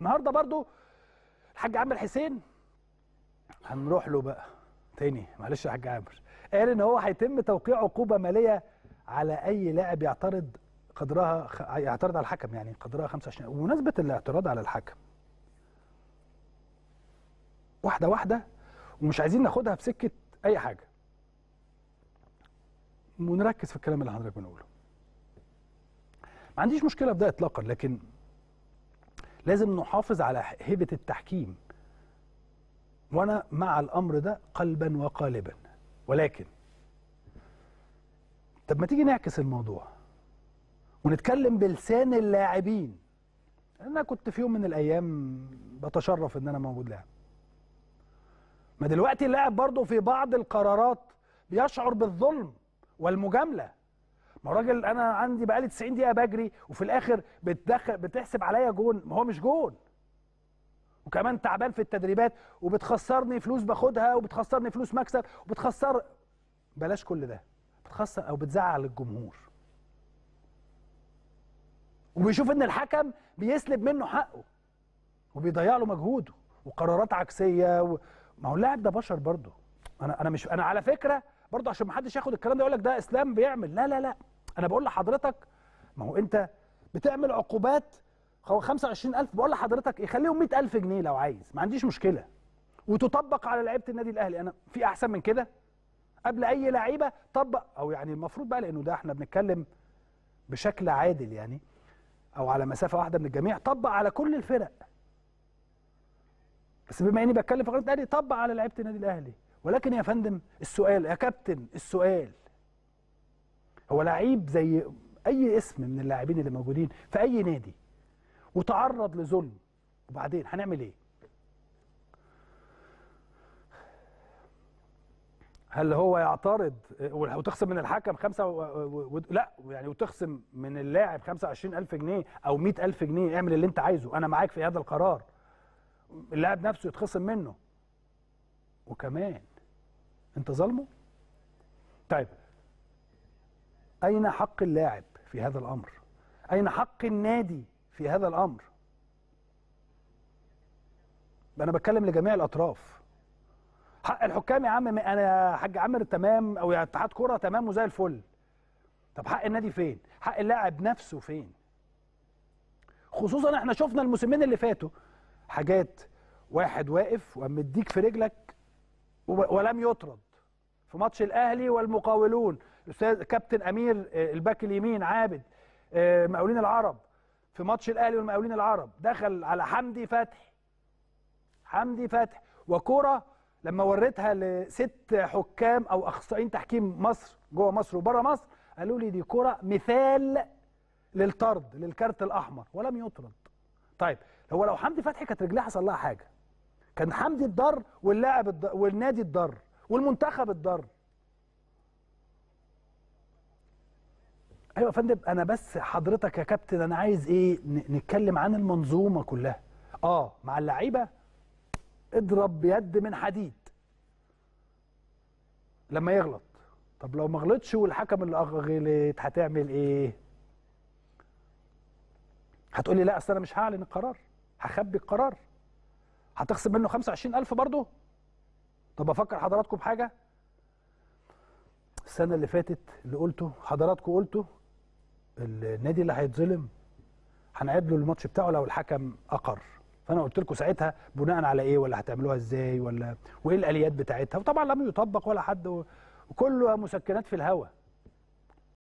النهارده برضو الحاج عامر حسين هنروح له بقى تاني معلش يا حاج عامر قال ان هو هيتم توقيع عقوبه ماليه على اي لاعب يعترض قدرها خ... يعترض على الحكم يعني قدرها 25 ومناسبه الاعتراض على الحكم واحده واحده ومش عايزين ناخدها في سكه اي حاجه ونركز في الكلام اللي حضرتك بنقوله ما عنديش مشكله في ده اطلاقا لكن لازم نحافظ على هبه التحكيم وانا مع الامر ده قلبا وقالبا ولكن طب ما تيجي نعكس الموضوع ونتكلم بلسان اللاعبين انا كنت في يوم من الايام بتشرف ان انا موجود لاعب ما دلوقتي اللاعب برضه في بعض القرارات بيشعر بالظلم والمجامله ما راجل انا عندي بقالي 90 دقيقه بجري وفي الاخر بتدخل بتحسب عليا جون ما هو مش جون وكمان تعبان في التدريبات وبتخسرني فلوس باخدها وبتخسرني فلوس مكسب وبتخسر بلاش كل ده بتخسر او بتزعل الجمهور وبيشوف ان الحكم بيسلب منه حقه وبيضيع له مجهوده وقرارات عكسيه و... ما هو اللاعب ده بشر برضه انا انا مش انا على فكره برضه عشان ما حدش ياخد الكلام ده يقول لك ده اسلام بيعمل لا لا لا انا بقول لحضرتك ما هو انت بتعمل عقوبات 25000 بقول لحضرتك يخليهم 100000 جنيه لو عايز ما عنديش مشكله وتطبق على لعيبه النادي الاهلي انا في احسن من كده قبل اي لعيبه طبق او يعني المفروض بقى لانه ده احنا بنتكلم بشكل عادل يعني او على مسافه واحده من الجميع طبق على كل الفرق بس بما اني بتكلم في قناه الاهلي طبق على لعيبه النادي الاهلي ولكن يا فندم السؤال يا كابتن السؤال هو لعيب زي اي اسم من اللاعبين اللي موجودين في اي نادي وتعرض لظلم وبعدين هنعمل ايه هل هو يعترض وتخصم من الحكم خمسة و... و... و... لا يعني وتخصم من اللاعب 25000 جنيه او 100000 جنيه اعمل اللي انت عايزه انا معاك في هذا القرار اللاعب نفسه يتخصم منه وكمان انت ظالمه طيب أين حق اللاعب في هذا الأمر أين حق النادي في هذا الأمر أنا بتكلم لجميع الأطراف حق الحكام يا عم أنا حاج عامر تمام أو اتحاد كرة تمام وزي الفل طب حق النادي فين حق اللاعب نفسه فين خصوصا احنا شفنا الموسمين اللي فاتوا حاجات واحد واقف ومديك في رجلك ولم يطرد في ماتش الاهلي والمقاولون الاستاذ كابتن امير آه، الباك اليمين عابد آه، مقاولين العرب في ماتش الاهلي والمقاولين العرب دخل على حمدي فتحي حمدي فتحي وكره لما وريتها لست حكام او اخصائيين تحكيم مصر جوه مصر وبره مصر قالوا لي دي كره مثال للطرد للكارت الاحمر ولم يطرد طيب هو لو حمدي فتحي كانت رجليه حصل لها حاجه كان حمدي اتضر واللاعب والنادي اتضر والمنتخب اتضر ايوه يا فندم انا بس حضرتك يا كابتن انا عايز ايه نتكلم عن المنظومه كلها اه مع اللعيبه اضرب بيد من حديد لما يغلط طب لو ما غلطش والحكم اللي غلط هتعمل ايه هتقولي لا اصل انا مش هعلن القرار هخبي القرار هتخصم منه 25000 برضه طب افكر حضراتكم بحاجه السنه اللي فاتت اللي قلته حضراتكم قلته النادي اللي هيتظلم هنعيد له الماتش بتاعه لو الحكم اقر فانا قلت لكم ساعتها بناء على ايه ولا هتعملوها ازاي ولا وايه الاليات بتاعتها وطبعا لم يطبق ولا حد وكلها مسكنات في الهواء